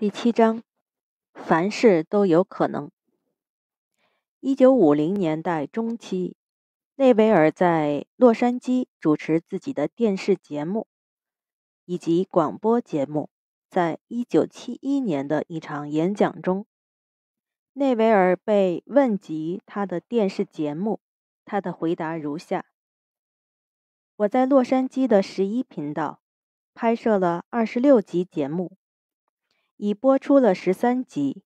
第七章，凡事都有可能。一九五零年代中期，内维尔在洛杉矶主持自己的电视节目以及广播节目。在一九七一年的一场演讲中，内维尔被问及他的电视节目，他的回答如下：“我在洛杉矶的十一频道拍摄了二十六集节目。”已播出了十三集，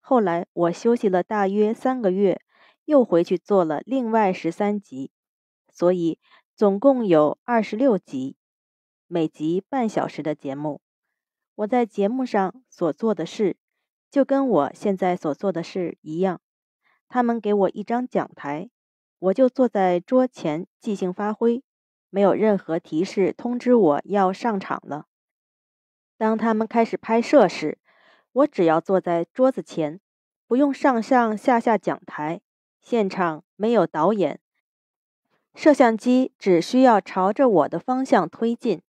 后来我休息了大约三个月，又回去做了另外十三集，所以总共有二十六集，每集半小时的节目。我在节目上所做的事，就跟我现在所做的事一样。他们给我一张讲台，我就坐在桌前即兴发挥，没有任何提示通知我要上场了。当他们开始拍摄时，我只要坐在桌子前，不用上上下下讲台。现场没有导演，摄像机只需要朝着我的方向推进。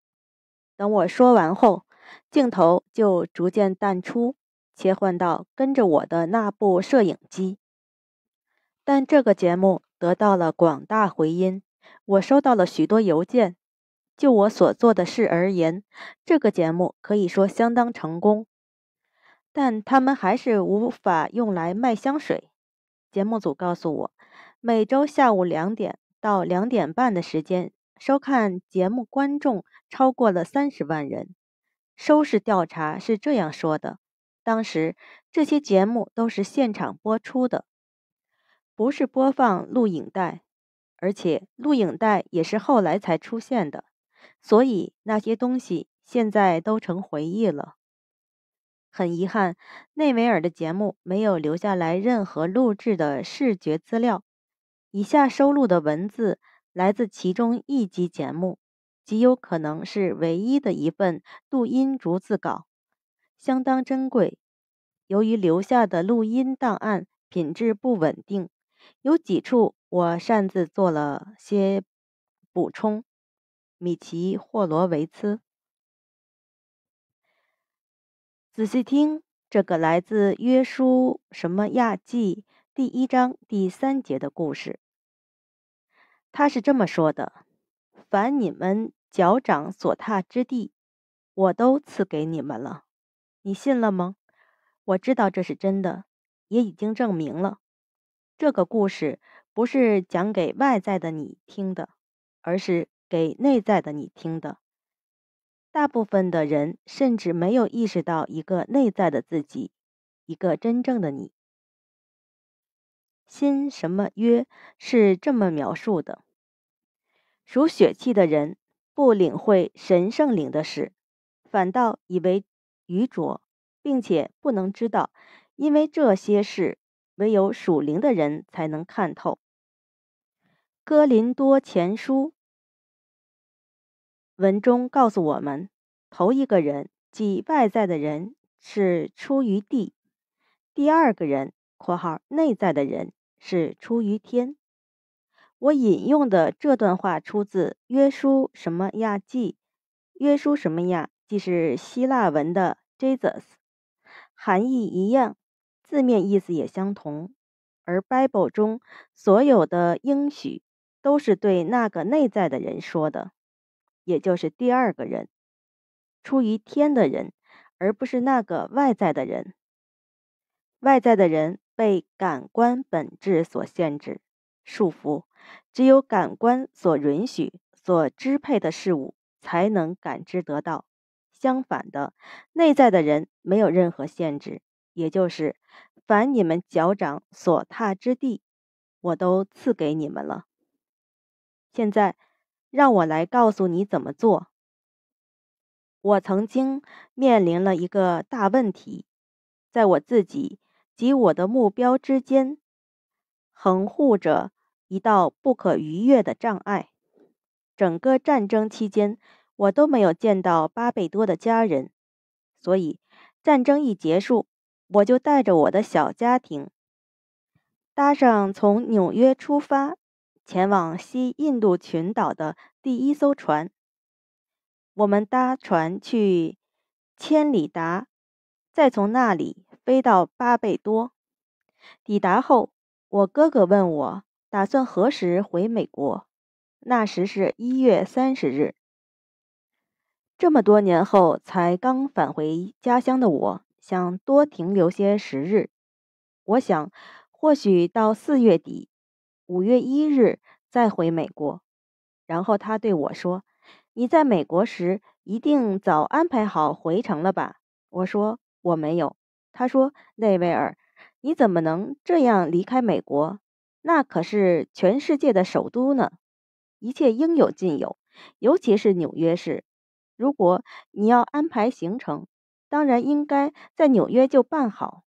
等我说完后，镜头就逐渐淡出，切换到跟着我的那部摄影机。但这个节目得到了广大回音，我收到了许多邮件。就我所做的事而言，这个节目可以说相当成功，但他们还是无法用来卖香水。节目组告诉我，每周下午两点到两点半的时间收看节目，观众超过了三十万人。收视调查是这样说的：当时这些节目都是现场播出的，不是播放录影带，而且录影带也是后来才出现的。所以那些东西现在都成回忆了。很遗憾，内维尔的节目没有留下来任何录制的视觉资料。以下收录的文字来自其中一集节目，极有可能是唯一的一份录音逐字稿，相当珍贵。由于留下的录音档案品质不稳定，有几处我擅自做了些补充。米奇·霍罗维茨，仔细听这个来自约书什么亚记》第一章第三节的故事。他是这么说的：“凡你们脚掌所踏之地，我都赐给你们了。”你信了吗？我知道这是真的，也已经证明了。这个故事不是讲给外在的你听的，而是。给内在的你听的。大部分的人甚至没有意识到一个内在的自己，一个真正的你。心什么约是这么描述的：属血气的人不领会神圣灵的事，反倒以为愚拙，并且不能知道，因为这些事唯有属灵的人才能看透。哥林多前书。文中告诉我们，头一个人即外在的人是出于地；第二个人（括号内在的人）是出于天。我引用的这段话出自约书什么亚记》，《约书什么亚既是希腊文的 Jesus，含义一样，字面意思也相同。而 Bible 中所有的应许都是对那个内在的人说的。也就是第二个人，出于天的人，而不是那个外在的人。外在的人被感官本质所限制、束缚，只有感官所允许、所支配的事物才能感知得到。相反的，内在的人没有任何限制，也就是凡你们脚掌所踏之地，我都赐给你们了。现在。让我来告诉你怎么做。我曾经面临了一个大问题，在我自己及我的目标之间横护着一道不可逾越的障碍。整个战争期间，我都没有见到巴贝多的家人，所以战争一结束，我就带着我的小家庭搭上从纽约出发。前往西印度群岛的第一艘船，我们搭船去千里达，再从那里飞到巴贝多。抵达后，我哥哥问我打算何时回美国，那时是一月三十日。这么多年后，才刚返回家乡的我，想多停留些时日。我想，或许到四月底。五月一日再回美国，然后他对我说：“你在美国时一定早安排好回程了吧？”我说：“我没有。”他说：“内维尔，你怎么能这样离开美国？那可是全世界的首都呢，一切应有尽有，尤其是纽约市。如果你要安排行程，当然应该在纽约就办好。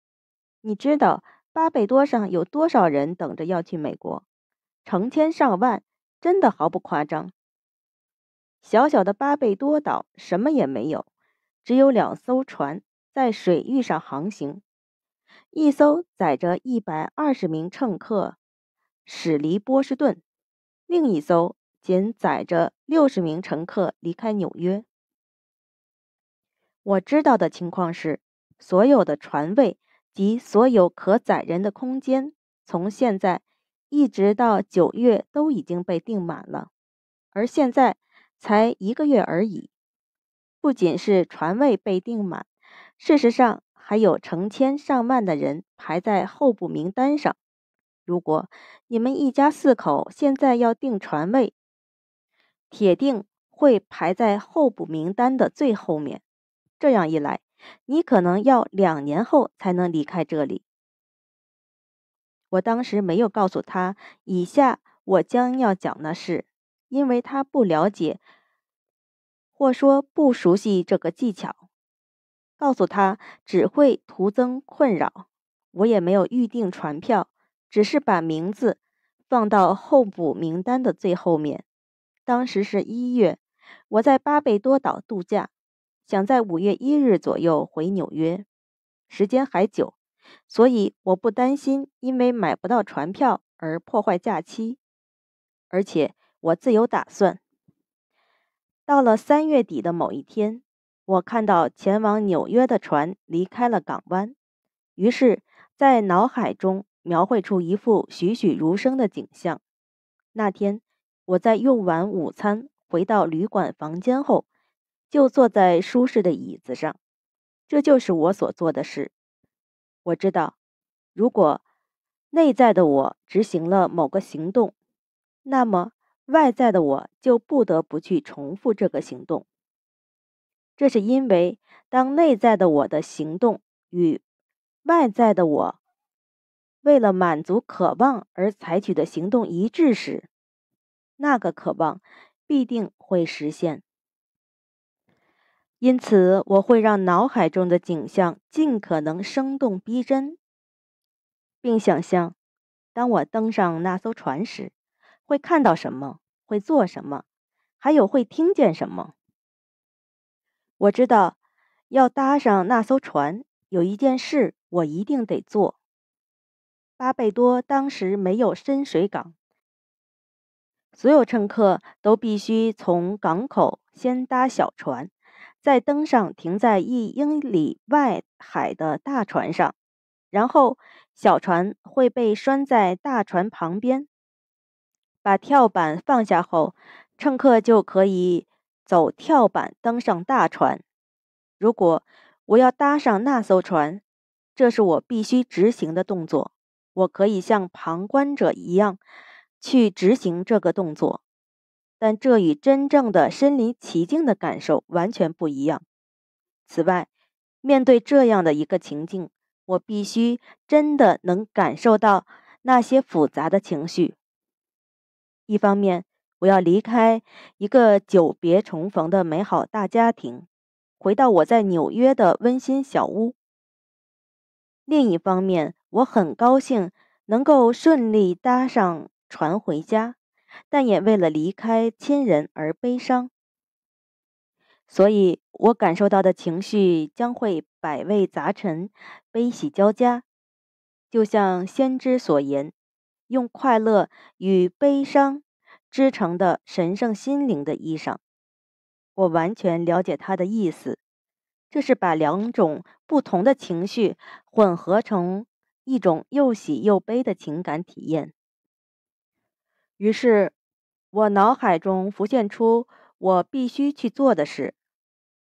你知道。”巴贝多上有多少人等着要去美国？成千上万，真的毫不夸张。小小的巴贝多岛什么也没有，只有两艘船在水域上航行，一艘载着一百二十名乘客驶离波士顿，另一艘仅载着六十名乘客离开纽约。我知道的情况是，所有的船位。及所有可载人的空间，从现在一直到九月都已经被订满了。而现在才一个月而已。不仅是船位被订满，事实上还有成千上万的人排在候补名单上。如果你们一家四口现在要订船位，铁定会排在候补名单的最后面。这样一来，你可能要两年后才能离开这里。我当时没有告诉他以下我将要讲的事，因为他不了解，或说不熟悉这个技巧。告诉他只会徒增困扰。我也没有预定船票，只是把名字放到候补名单的最后面。当时是一月，我在巴贝多岛度假。想在五月一日左右回纽约，时间还久，所以我不担心因为买不到船票而破坏假期。而且我自有打算。到了三月底的某一天，我看到前往纽约的船离开了港湾，于是，在脑海中描绘出一幅栩栩如生的景象。那天，我在用完午餐回到旅馆房间后。就坐在舒适的椅子上，这就是我所做的事。我知道，如果内在的我执行了某个行动，那么外在的我就不得不去重复这个行动。这是因为，当内在的我的行动与外在的我为了满足渴望而采取的行动一致时，那个渴望必定会实现。因此，我会让脑海中的景象尽可能生动逼真，并想象，当我登上那艘船时，会看到什么，会做什么，还有会听见什么。我知道，要搭上那艘船，有一件事我一定得做。巴贝多当时没有深水港，所有乘客都必须从港口先搭小船。在登上停在一英里外海的大船上，然后小船会被拴在大船旁边。把跳板放下后，乘客就可以走跳板登上大船。如果我要搭上那艘船，这是我必须执行的动作。我可以像旁观者一样去执行这个动作。但这与真正的身临其境的感受完全不一样。此外，面对这样的一个情境，我必须真的能感受到那些复杂的情绪。一方面，我要离开一个久别重逢的美好大家庭，回到我在纽约的温馨小屋；另一方面，我很高兴能够顺利搭上船回家。但也为了离开亲人而悲伤，所以我感受到的情绪将会百味杂陈，悲喜交加，就像先知所言，用快乐与悲伤织成的神圣心灵的衣裳。我完全了解他的意思，这是把两种不同的情绪混合成一种又喜又悲的情感体验。于是，我脑海中浮现出我必须去做的事。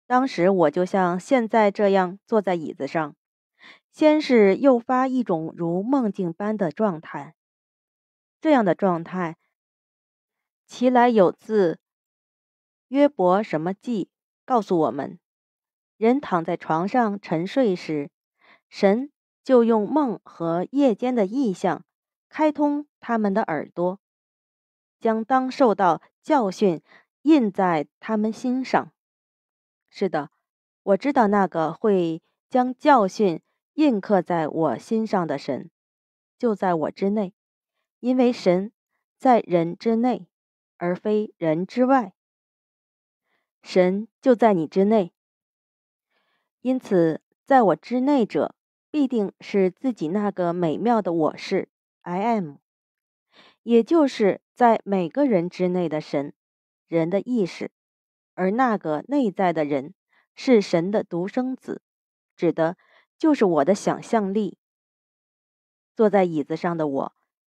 当时我就像现在这样坐在椅子上，先是诱发一种如梦境般的状态。这样的状态，其来有自。约伯什么记告诉我们，人躺在床上沉睡时，神就用梦和夜间的意象开通他们的耳朵。将当受到教训，印在他们心上。是的，我知道那个会将教训印刻在我心上的神，就在我之内，因为神在人之内，而非人之外。神就在你之内，因此在我之内者，必定是自己那个美妙的我是 I am。也就是在每个人之内的神，人的意识，而那个内在的人是神的独生子，指的就是我的想象力。坐在椅子上的我，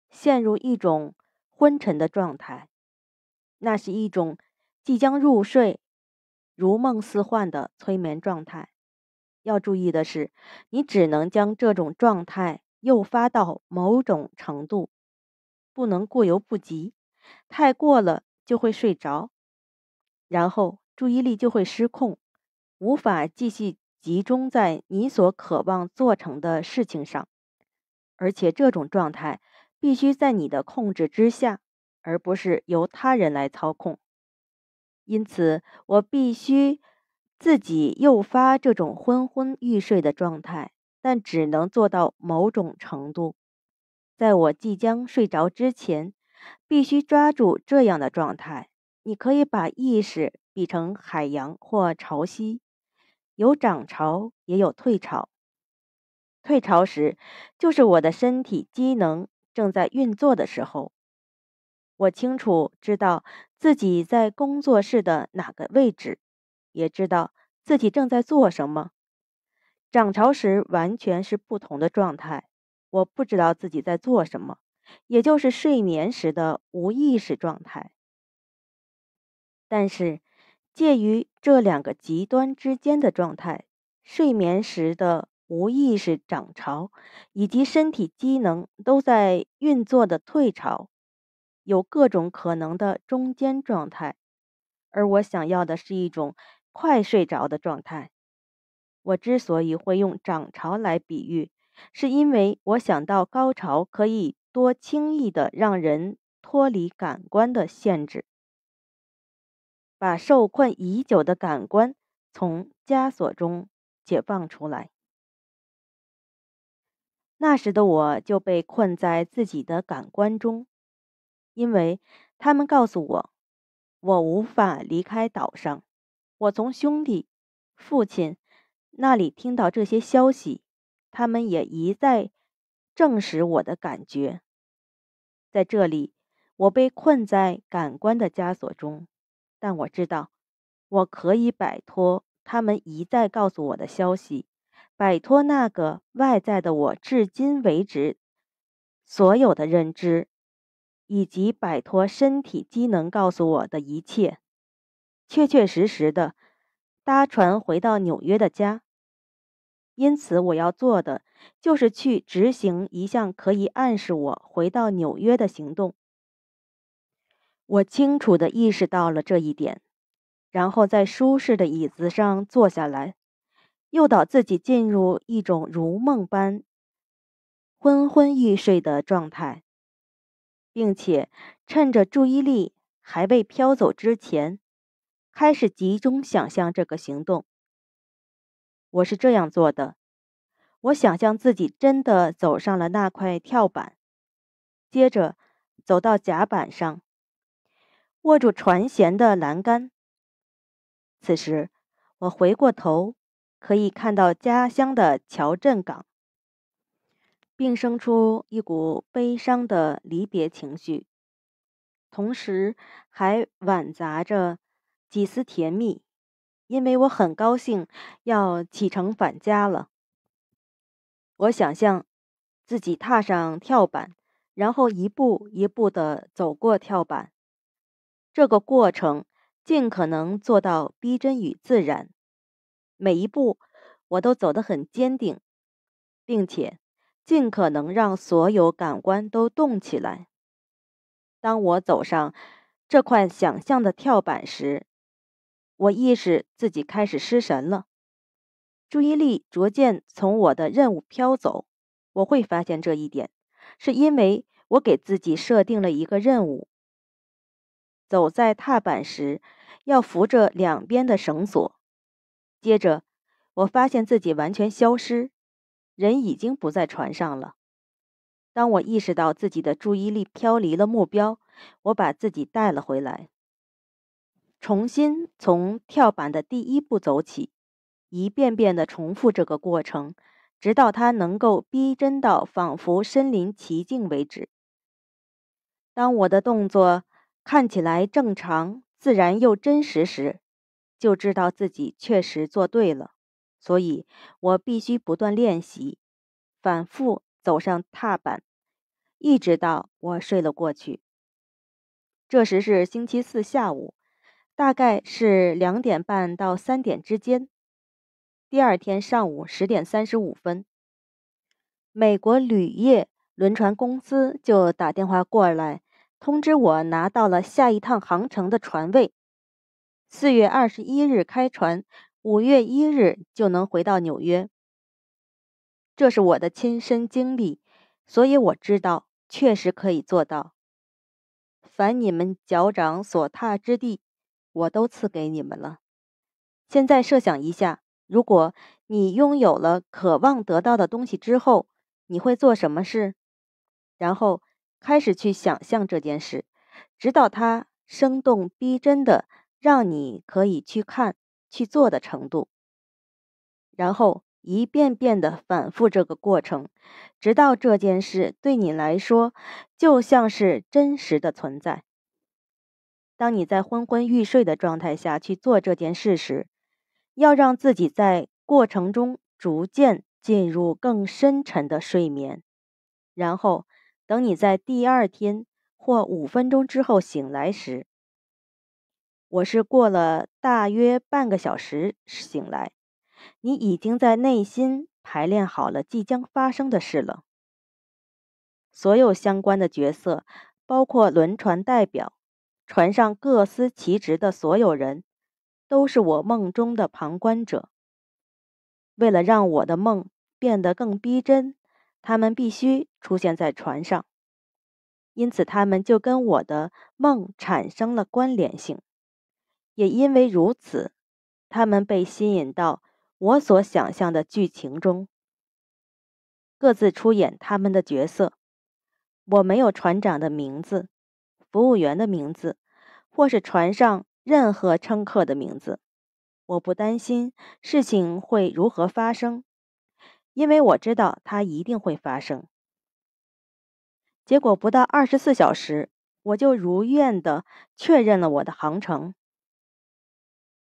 陷入一种昏沉的状态，那是一种即将入睡、如梦似幻的催眠状态。要注意的是，你只能将这种状态诱发到某种程度。不能过犹不及，太过了就会睡着，然后注意力就会失控，无法继续集中在你所渴望做成的事情上。而且这种状态必须在你的控制之下，而不是由他人来操控。因此，我必须自己诱发这种昏昏欲睡的状态，但只能做到某种程度。在我即将睡着之前，必须抓住这样的状态。你可以把意识比成海洋或潮汐，有涨潮也有退潮。退潮时，就是我的身体机能正在运作的时候。我清楚知道自己在工作室的哪个位置，也知道自己正在做什么。涨潮时完全是不同的状态。我不知道自己在做什么，也就是睡眠时的无意识状态。但是，介于这两个极端之间的状态——睡眠时的无意识涨潮，以及身体机能都在运作的退潮，有各种可能的中间状态。而我想要的是一种快睡着的状态。我之所以会用涨潮来比喻。是因为我想到高潮可以多轻易的让人脱离感官的限制，把受困已久的感官从枷锁中解放出来。那时的我就被困在自己的感官中，因为他们告诉我，我无法离开岛上。我从兄弟、父亲那里听到这些消息。他们也一再证实我的感觉。在这里，我被困在感官的枷锁中，但我知道，我可以摆脱他们一再告诉我的消息，摆脱那个外在的我，至今为止所有的认知，以及摆脱身体机能告诉我的一切。确确实实的，搭船回到纽约的家。因此，我要做的就是去执行一项可以暗示我回到纽约的行动。我清楚地意识到了这一点，然后在舒适的椅子上坐下来，诱导自己进入一种如梦般昏昏欲睡的状态，并且趁着注意力还未飘走之前，开始集中想象这个行动。我是这样做的：我想象自己真的走上了那块跳板，接着走到甲板上，握住船舷的栏杆。此时，我回过头，可以看到家乡的桥镇港，并生出一股悲伤的离别情绪，同时还混杂着几丝甜蜜。因为我很高兴要启程返家了，我想象自己踏上跳板，然后一步一步的走过跳板，这个过程尽可能做到逼真与自然。每一步我都走得很坚定，并且尽可能让所有感官都动起来。当我走上这块想象的跳板时，我意识自己开始失神了，注意力逐渐从我的任务飘走。我会发现这一点，是因为我给自己设定了一个任务：走在踏板时要扶着两边的绳索。接着，我发现自己完全消失，人已经不在船上了。当我意识到自己的注意力飘离了目标，我把自己带了回来。重新从跳板的第一步走起，一遍遍的重复这个过程，直到它能够逼真到仿佛身临其境为止。当我的动作看起来正常、自然又真实时，就知道自己确实做对了。所以我必须不断练习，反复走上踏板，一直到我睡了过去。这时是星期四下午。大概是两点半到三点之间，第二天上午十点三十五分，美国铝业轮船公司就打电话过来通知我拿到了下一趟航程的船位，四月二十一日开船，五月一日就能回到纽约。这是我的亲身经历，所以我知道确实可以做到。凡你们脚掌所踏之地。我都赐给你们了。现在设想一下，如果你拥有了渴望得到的东西之后，你会做什么事？然后开始去想象这件事，直到它生动逼真的，让你可以去看、去做的程度。然后一遍遍的反复这个过程，直到这件事对你来说就像是真实的存在。当你在昏昏欲睡的状态下去做这件事时，要让自己在过程中逐渐进入更深沉的睡眠，然后等你在第二天或五分钟之后醒来时，我是过了大约半个小时醒来，你已经在内心排练好了即将发生的事了，所有相关的角色，包括轮船代表。船上各司其职的所有人，都是我梦中的旁观者。为了让我的梦变得更逼真，他们必须出现在船上，因此他们就跟我的梦产生了关联性。也因为如此，他们被吸引到我所想象的剧情中，各自出演他们的角色。我没有船长的名字。服务员的名字，或是船上任何乘客的名字，我不担心事情会如何发生，因为我知道它一定会发生。结果不到二十四小时，我就如愿的确认了我的航程。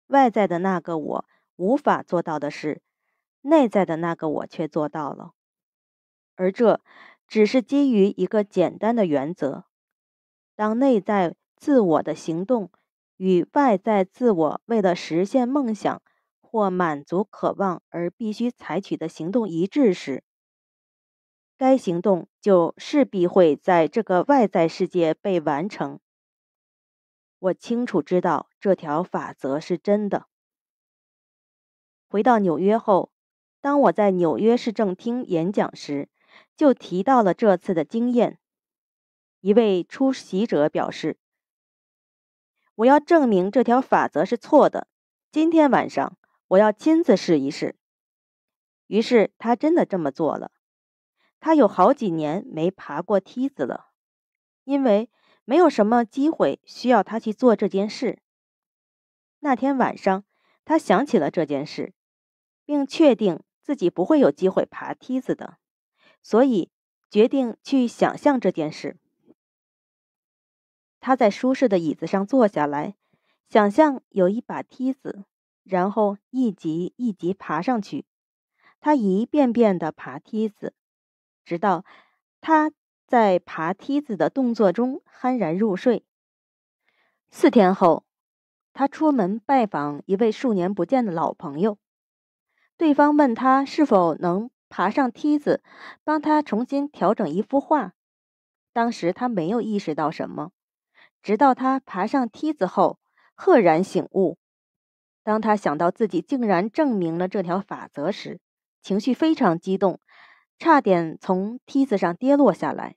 外在的那个我无法做到的事，内在的那个我却做到了，而这只是基于一个简单的原则。当内在自我的行动与外在自我为了实现梦想或满足渴望而必须采取的行动一致时，该行动就势必会在这个外在世界被完成。我清楚知道这条法则是真的。回到纽约后，当我在纽约市政厅演讲时，就提到了这次的经验。一位出席者表示：“我要证明这条法则是错的。今天晚上，我要亲自试一试。”于是他真的这么做了。他有好几年没爬过梯子了，因为没有什么机会需要他去做这件事。那天晚上，他想起了这件事，并确定自己不会有机会爬梯子的，所以决定去想象这件事。他在舒适的椅子上坐下来，想象有一把梯子，然后一级一级爬上去。他一遍遍地爬梯子，直到他在爬梯子的动作中酣然入睡。四天后，他出门拜访一位数年不见的老朋友，对方问他是否能爬上梯子，帮他重新调整一幅画。当时他没有意识到什么。直到他爬上梯子后，赫然醒悟。当他想到自己竟然证明了这条法则时，情绪非常激动，差点从梯子上跌落下来。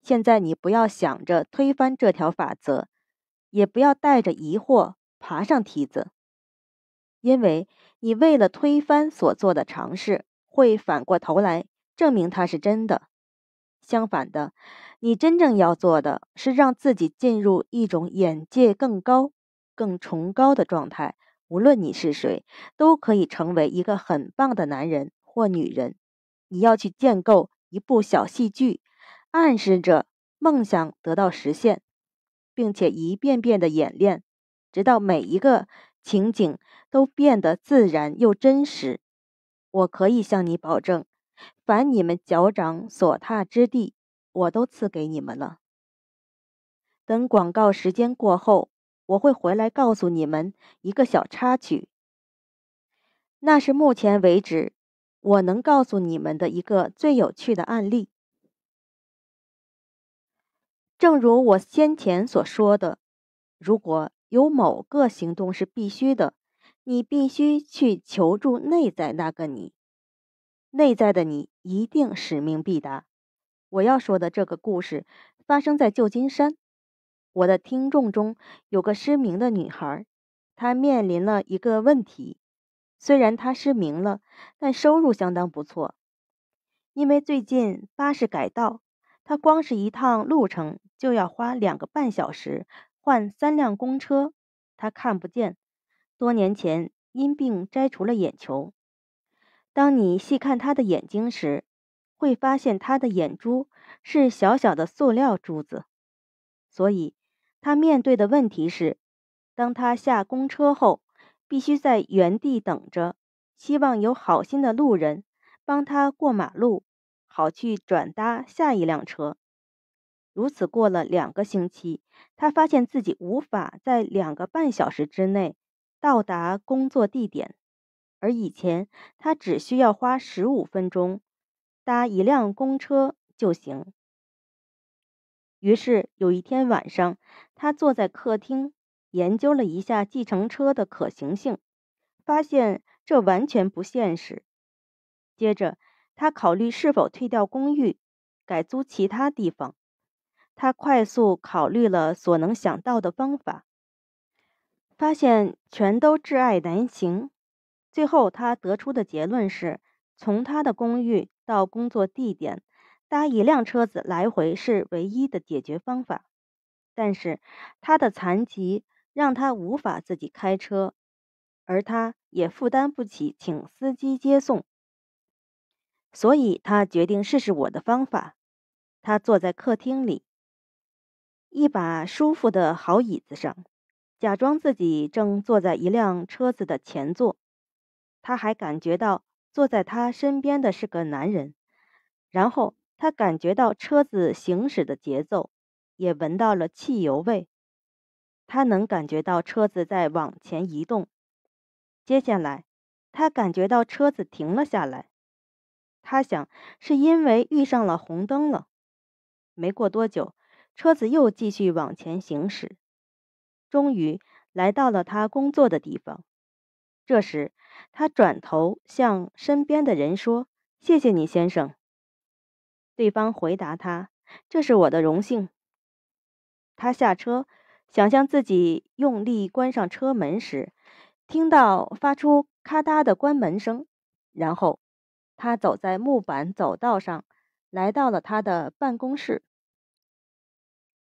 现在你不要想着推翻这条法则，也不要带着疑惑爬上梯子，因为你为了推翻所做的尝试，会反过头来证明它是真的。相反的，你真正要做的是让自己进入一种眼界更高、更崇高的状态。无论你是谁，都可以成为一个很棒的男人或女人。你要去建构一部小戏剧，暗示着梦想得到实现，并且一遍遍的演练，直到每一个情景都变得自然又真实。我可以向你保证。凡你们脚掌所踏之地，我都赐给你们了。等广告时间过后，我会回来告诉你们一个小插曲。那是目前为止我能告诉你们的一个最有趣的案例。正如我先前所说的，如果有某个行动是必须的，你必须去求助内在那个你。内在的你一定使命必达。我要说的这个故事发生在旧金山。我的听众中有个失明的女孩，她面临了一个问题：虽然她失明了，但收入相当不错。因为最近巴士改道，她光是一趟路程就要花两个半小时，换三辆公车。她看不见，多年前因病摘除了眼球。当你细看他的眼睛时，会发现他的眼珠是小小的塑料珠子，所以他面对的问题是：当他下公车后，必须在原地等着，希望有好心的路人帮他过马路，好去转搭下一辆车。如此过了两个星期，他发现自己无法在两个半小时之内到达工作地点。而以前，他只需要花十五分钟搭一辆公车就行。于是有一天晚上，他坐在客厅研究了一下计程车的可行性，发现这完全不现实。接着，他考虑是否退掉公寓，改租其他地方。他快速考虑了所能想到的方法，发现全都挚爱难行。最后，他得出的结论是：从他的公寓到工作地点，搭一辆车子来回是唯一的解决方法。但是，他的残疾让他无法自己开车，而他也负担不起请司机接送，所以他决定试试我的方法。他坐在客厅里一把舒服的好椅子上，假装自己正坐在一辆车子的前座。他还感觉到坐在他身边的是个男人，然后他感觉到车子行驶的节奏，也闻到了汽油味。他能感觉到车子在往前移动。接下来，他感觉到车子停了下来。他想是因为遇上了红灯了。没过多久，车子又继续往前行驶。终于来到了他工作的地方。这时，他转头向身边的人说：“谢谢你，先生。”对方回答他：“这是我的荣幸。”他下车，想象自己用力关上车门时，听到发出咔嗒的关门声。然后，他走在木板走道上，来到了他的办公室。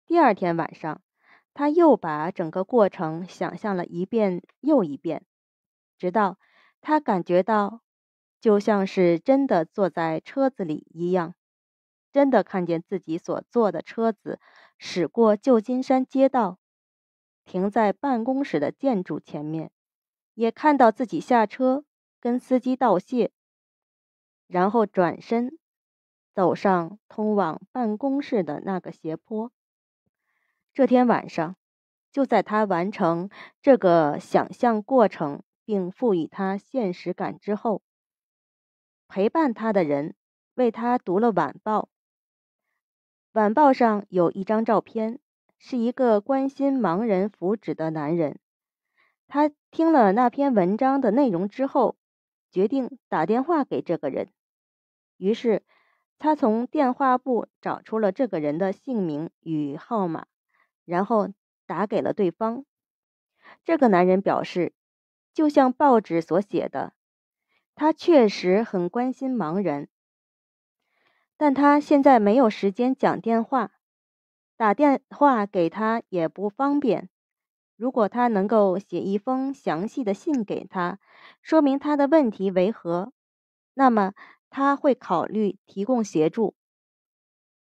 第二天晚上，他又把整个过程想象了一遍又一遍，直到。他感觉到，就像是真的坐在车子里一样，真的看见自己所坐的车子驶过旧金山街道，停在办公室的建筑前面，也看到自己下车跟司机道谢，然后转身走上通往办公室的那个斜坡。这天晚上，就在他完成这个想象过程。并赋予他现实感之后，陪伴他的人为他读了晚报。晚报上有一张照片，是一个关心盲人福祉的男人。他听了那篇文章的内容之后，决定打电话给这个人。于是，他从电话簿找出了这个人的姓名与号码，然后打给了对方。这个男人表示。就像报纸所写的，他确实很关心盲人，但他现在没有时间讲电话，打电话给他也不方便。如果他能够写一封详细的信给他，说明他的问题为何，那么他会考虑提供协助。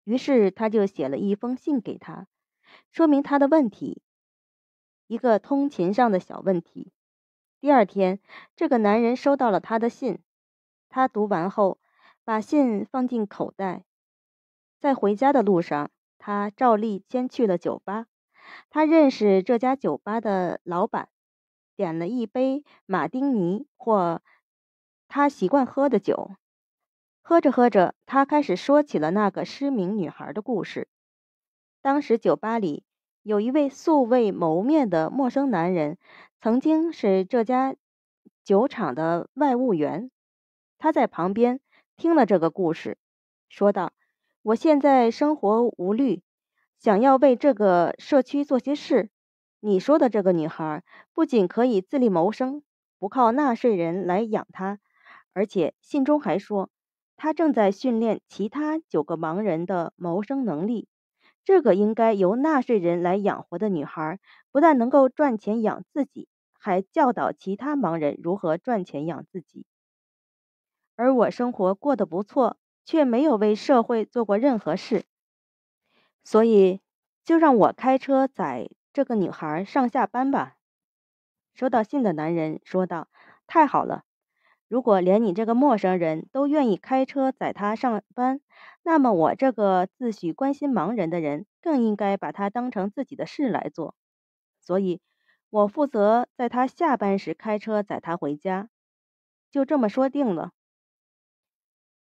于是他就写了一封信给他，说明他的问题，一个通勤上的小问题。第二天，这个男人收到了她的信。他读完后，把信放进口袋。在回家的路上，他照例先去了酒吧。他认识这家酒吧的老板，点了一杯马丁尼或他习惯喝的酒。喝着喝着，他开始说起了那个失明女孩的故事。当时，酒吧里有一位素未谋面的陌生男人。曾经是这家酒厂的外务员，他在旁边听了这个故事，说道：“我现在生活无虑，想要为这个社区做些事。你说的这个女孩，不仅可以自立谋生，不靠纳税人来养她，而且信中还说，她正在训练其他九个盲人的谋生能力。这个应该由纳税人来养活的女孩。”不但能够赚钱养自己，还教导其他盲人如何赚钱养自己。而我生活过得不错，却没有为社会做过任何事，所以就让我开车载这个女孩上下班吧。”收到信的男人说道：“太好了！如果连你这个陌生人都愿意开车载她上班，那么我这个自诩关心盲人的人，更应该把她当成自己的事来做。”所以，我负责在他下班时开车载他回家，就这么说定了。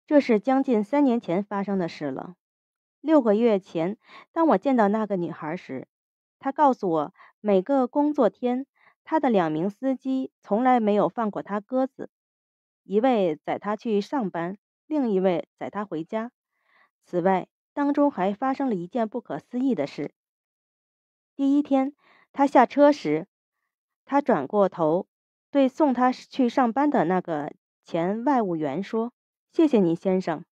这是将近三年前发生的事了。六个月前，当我见到那个女孩时，她告诉我，每个工作天，她的两名司机从来没有放过她鸽子，一位载她去上班，另一位载她回家。此外，当中还发生了一件不可思议的事：第一天。他下车时，他转过头，对送他去上班的那个前外务员说：“谢谢你，先生。”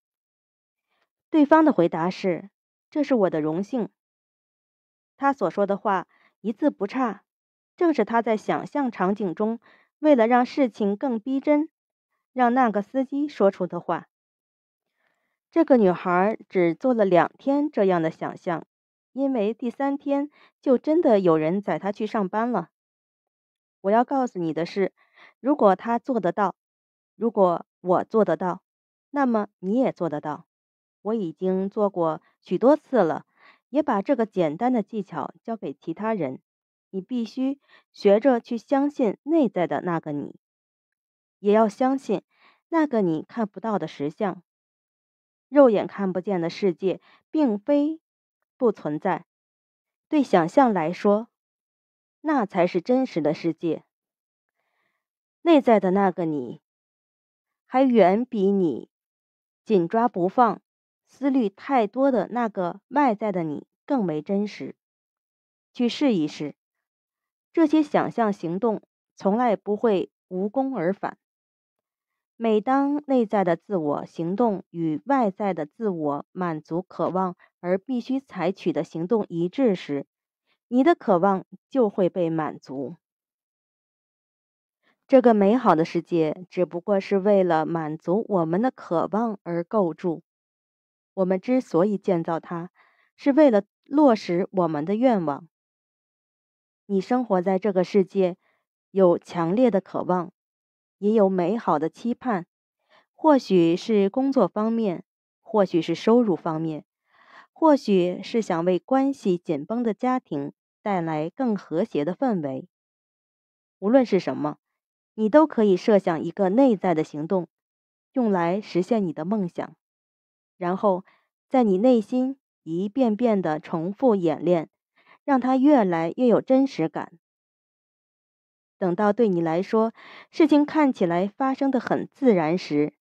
对方的回答是：“这是我的荣幸。”他所说的话一字不差，正是他在想象场景中，为了让事情更逼真，让那个司机说出的话。这个女孩只做了两天这样的想象。因为第三天就真的有人载他去上班了。我要告诉你的是，如果他做得到，如果我做得到，那么你也做得到。我已经做过许多次了，也把这个简单的技巧教给其他人。你必须学着去相信内在的那个你，也要相信那个你看不到的实相。肉眼看不见的世界，并非。不存在，对想象来说，那才是真实的世界。内在的那个你，还远比你紧抓不放、思虑太多的那个外在的你更为真实。去试一试，这些想象行动从来不会无功而返。每当内在的自我行动与外在的自我满足渴望。而必须采取的行动一致时，你的渴望就会被满足。这个美好的世界只不过是为了满足我们的渴望而构筑。我们之所以建造它，是为了落实我们的愿望。你生活在这个世界，有强烈的渴望，也有美好的期盼，或许是工作方面，或许是收入方面。或许是想为关系紧绷的家庭带来更和谐的氛围。无论是什么，你都可以设想一个内在的行动，用来实现你的梦想，然后在你内心一遍遍的重复演练，让它越来越有真实感。等到对你来说，事情看起来发生的很自然时，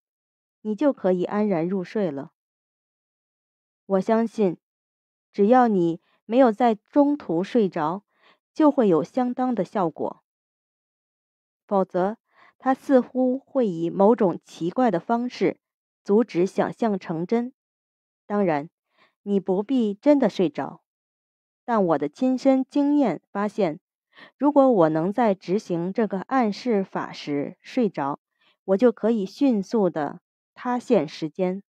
你就可以安然入睡了。我相信，只要你没有在中途睡着，就会有相当的效果。否则，它似乎会以某种奇怪的方式阻止想象成真。当然，你不必真的睡着，但我的亲身经验发现，如果我能在执行这个暗示法时睡着，我就可以迅速的塌陷时间。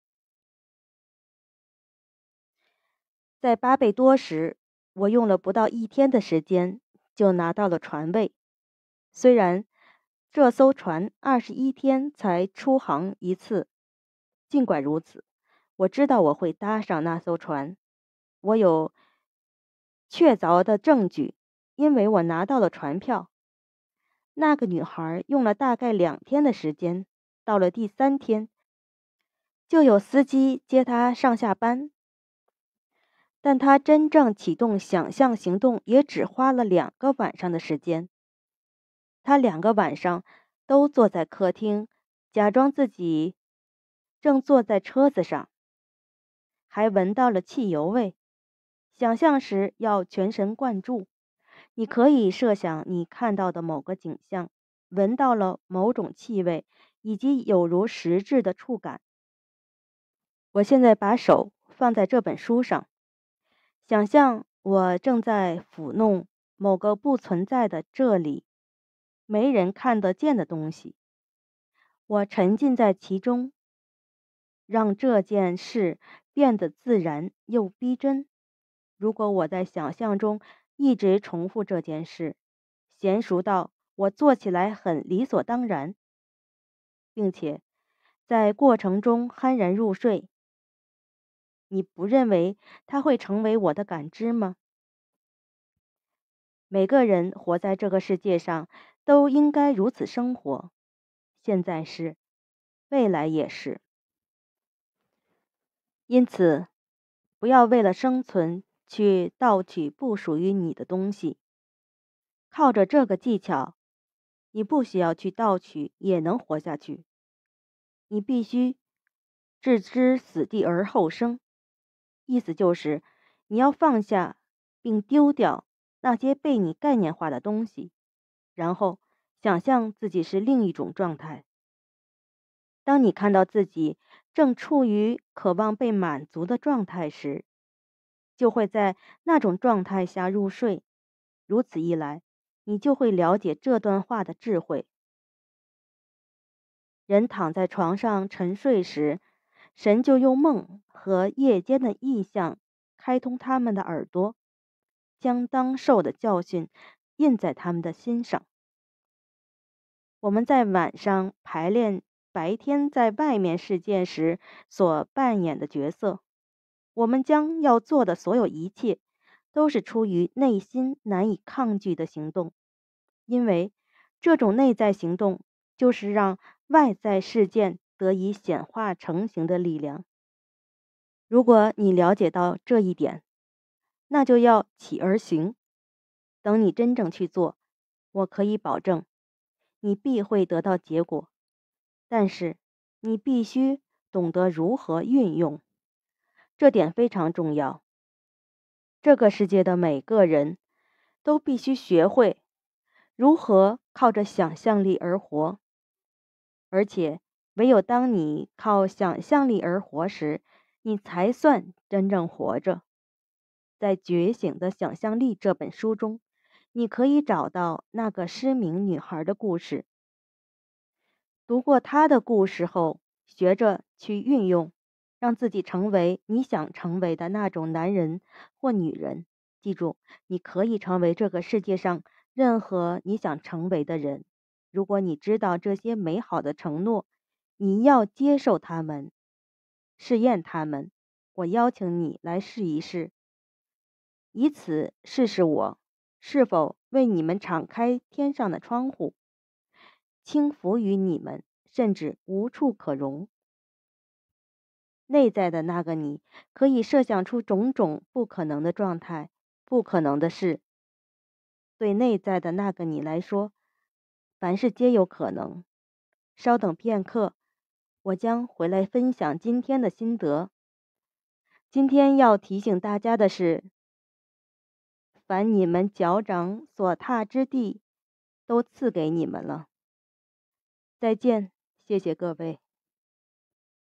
在巴贝多时，我用了不到一天的时间就拿到了船位。虽然这艘船二十一天才出航一次，尽管如此，我知道我会搭上那艘船。我有确凿的证据，因为我拿到了船票。那个女孩用了大概两天的时间，到了第三天，就有司机接她上下班。但他真正启动想象行动也只花了两个晚上的时间。他两个晚上都坐在客厅，假装自己正坐在车子上，还闻到了汽油味。想象时要全神贯注，你可以设想你看到的某个景象，闻到了某种气味，以及有如实质的触感。我现在把手放在这本书上。想象我正在抚弄某个不存在的、这里没人看得见的东西，我沉浸在其中，让这件事变得自然又逼真。如果我在想象中一直重复这件事，娴熟到我做起来很理所当然，并且在过程中酣然入睡。你不认为它会成为我的感知吗？每个人活在这个世界上都应该如此生活，现在是，未来也是。因此，不要为了生存去盗取不属于你的东西。靠着这个技巧，你不需要去盗取也能活下去。你必须置之死地而后生。意思就是，你要放下并丢掉那些被你概念化的东西，然后想象自己是另一种状态。当你看到自己正处于渴望被满足的状态时，就会在那种状态下入睡。如此一来，你就会了解这段话的智慧。人躺在床上沉睡时。神就用梦和夜间的意象开通他们的耳朵，将当受的教训印在他们的心上。我们在晚上排练，白天在外面事件时所扮演的角色，我们将要做的所有一切，都是出于内心难以抗拒的行动，因为这种内在行动就是让外在事件。得以显化成型的力量。如果你了解到这一点，那就要起而行。等你真正去做，我可以保证，你必会得到结果。但是，你必须懂得如何运用，这点非常重要。这个世界的每个人都必须学会如何靠着想象力而活，而且。唯有当你靠想象力而活时，你才算真正活着。在《觉醒的想象力》这本书中，你可以找到那个失明女孩的故事。读过她的故事后，学着去运用，让自己成为你想成为的那种男人或女人。记住，你可以成为这个世界上任何你想成为的人。如果你知道这些美好的承诺。你要接受他们，试验他们。我邀请你来试一试，以此试试我是否为你们敞开天上的窗户，轻浮于你们，甚至无处可容。内在的那个你可以设想出种种不可能的状态，不可能的事。对内在的那个你来说，凡事皆有可能。稍等片刻。我将回来分享今天的心得。今天要提醒大家的是，凡你们脚掌所踏之地，都赐给你们了。再见，谢谢各位。